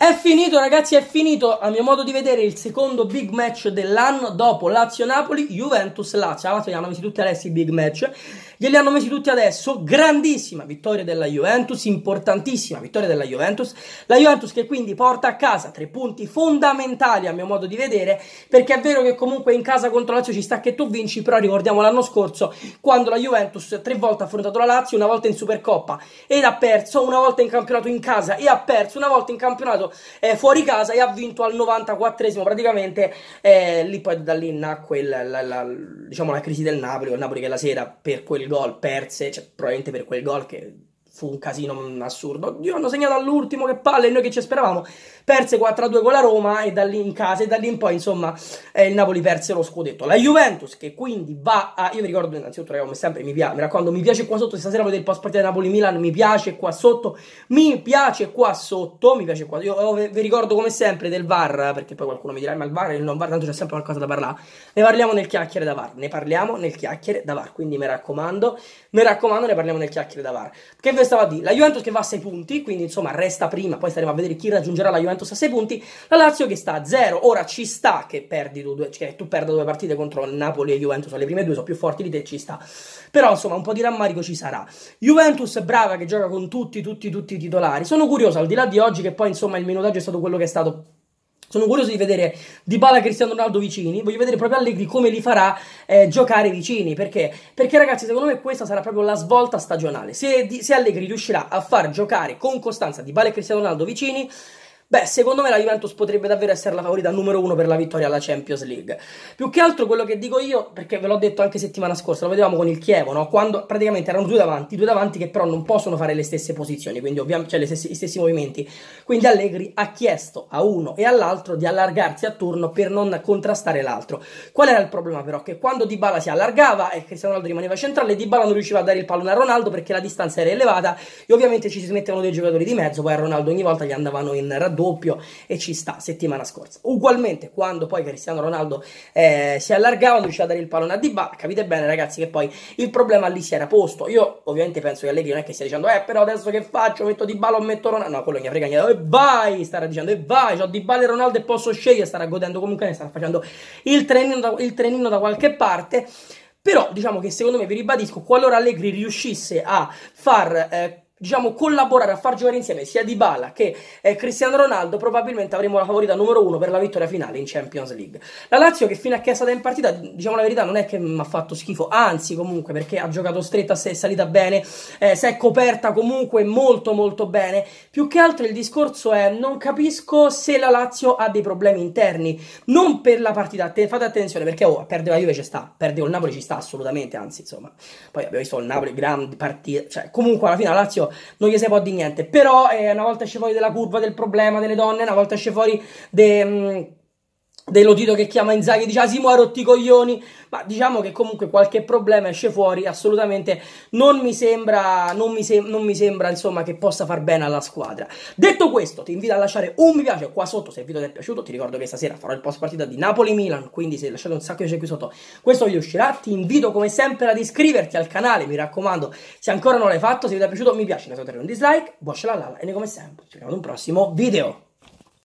È finito ragazzi, è finito a mio modo di vedere il secondo big match dell'anno dopo Lazio-Napoli, Juventus-Lazio. A Lazio ah, li hanno messi tutti adesso i big match, glieli hanno messi tutti adesso. Grandissima vittoria della Juventus, importantissima vittoria della Juventus. La Juventus che quindi porta a casa tre punti fondamentali a mio modo di vedere, perché è vero che comunque in casa contro Lazio ci sta che tu vinci, però ricordiamo l'anno scorso quando la Juventus tre volte ha affrontato la Lazio, una volta in Supercoppa ed ha perso, una volta in campionato in casa e ha perso, una volta in campionato eh, fuori casa e ha vinto al 94esimo praticamente. Eh, lì poi da lì nacque il, la, la, diciamo, la crisi del Napoli, il Napoli che la sera per quel gol perse, cioè probabilmente per quel gol che fu un casino assurdo. Dio, hanno segnato all'ultimo, che palle, noi che ci speravamo. Perse 4-2 con la Roma e da lì in casa e da lì in poi, insomma, eh, il Napoli perse lo scudetto. La Juventus che quindi va a... Io vi ricordo innanzitutto, ragazzi, come sempre, mi piace, mi raccomando, mi piace qua sotto, stasera vedete il post di Napoli-Milan, mi piace qua sotto, mi piace qua sotto, mi piace qua... Io oh, vi ricordo come sempre del VAR, perché poi qualcuno mi dirà, eh, ma il VAR e il non VAR, tanto c'è sempre qualcosa da parlare. Ne parliamo nel chiacchiere da VAR, ne parliamo nel chiacchiere da VAR, quindi mi raccomando, mi raccomando, ne parliamo nel chiacchiere da VAR. Che vi stava di la Juventus che va a 6 punti, quindi insomma resta prima, poi staremo a vedere chi raggiungerà la Juventus a 6 punti, la Lazio che sta a 0, ora ci sta che, perdi due, che tu perda due partite contro Napoli e Juventus, le prime due sono più forti di te, ci sta, però insomma un po' di rammarico ci sarà. Juventus brava che gioca con tutti, tutti, tutti i titolari, sono curioso al di là di oggi che poi insomma il minutaggio è stato quello che è stato sono curioso di vedere Di Dybala e Cristiano Ronaldo vicini, voglio vedere proprio Allegri come li farà eh, giocare vicini, perché? Perché ragazzi secondo me questa sarà proprio la svolta stagionale, se, se Allegri riuscirà a far giocare con costanza Di Dybala e Cristiano Ronaldo vicini, Beh, secondo me la Juventus potrebbe davvero essere la favorita numero uno per la vittoria alla Champions League. Più che altro quello che dico io, perché ve l'ho detto anche settimana scorsa, lo vedevamo con il Chievo, no? Quando praticamente erano due davanti, due davanti che però non possono fare le stesse posizioni, quindi ovviamente cioè stesse, gli stessi movimenti. Quindi Allegri ha chiesto a uno e all'altro di allargarsi a turno per non contrastare l'altro. Qual era il problema però? Che quando Dybala si allargava e Cristiano Ronaldo rimaneva centrale, Dybala non riusciva a dare il pallone a Ronaldo perché la distanza era elevata e ovviamente ci si mettevano dei giocatori di mezzo, poi a Ronaldo ogni volta gli andavano in raddoppio raddoppio e ci sta settimana scorsa. Ugualmente quando poi Cristiano Ronaldo eh, si allargava, riusciva a dare il pallone a Dybala, capite bene ragazzi che poi il problema lì si era posto. Io ovviamente penso che Allegri non è che stia dicendo "Eh, però adesso che faccio? Metto Dybala o metto Ronaldo?". No, quello che frega niente. E eh, vai, starà dicendo "E eh, vai, ho Dybala e Ronaldo e posso scegliere", starà godendo comunque ne starà facendo il trenino da, il trenino da qualche parte. Però diciamo che secondo me, vi ribadisco, qualora Allegri riuscisse a far eh, diciamo, collaborare a far giocare insieme sia Dybala che eh, Cristiano Ronaldo, probabilmente avremo la favorita numero uno per la vittoria finale in Champions League. La Lazio che fino a che è stata in partita, diciamo la verità, non è che mi ha fatto schifo, anzi comunque perché ha giocato stretta, si è salita bene, eh, si è coperta comunque molto molto bene. Più che altro il discorso è non capisco se la Lazio ha dei problemi interni, non per la partita, te, fate attenzione perché oh, perde la Juve ci sta, perde il Napoli ci sta assolutamente, anzi insomma, poi abbiamo visto il Napoli grandi partite, cioè comunque alla fine la Lazio non gli si può di niente. Però eh, una volta esce fuori della curva del problema delle donne, una volta esce fuori de, mh, mm, dello Tito che chiama Inzaghi e dice Asimo ah, ha rotti i coglioni, ma diciamo che comunque qualche problema esce fuori, assolutamente non mi sembra, non mi, se- non mi sembra insomma, che possa far bene alla squadra. Detto questo, ti invito a lasciare un mi piace qua sotto se il video ti è piaciuto, ti ricordo che stasera farò il post partita di Napoli-Milan, quindi se lasciate un sacco di c'è qui sotto questo video uscirà, ti invito come sempre ad iscriverti al canale, mi raccomando, se ancora non l'hai fatto, se vi è piaciuto mi piace, lasciate un dislike, buon la lala e noi come sempre ci vediamo ad un prossimo video.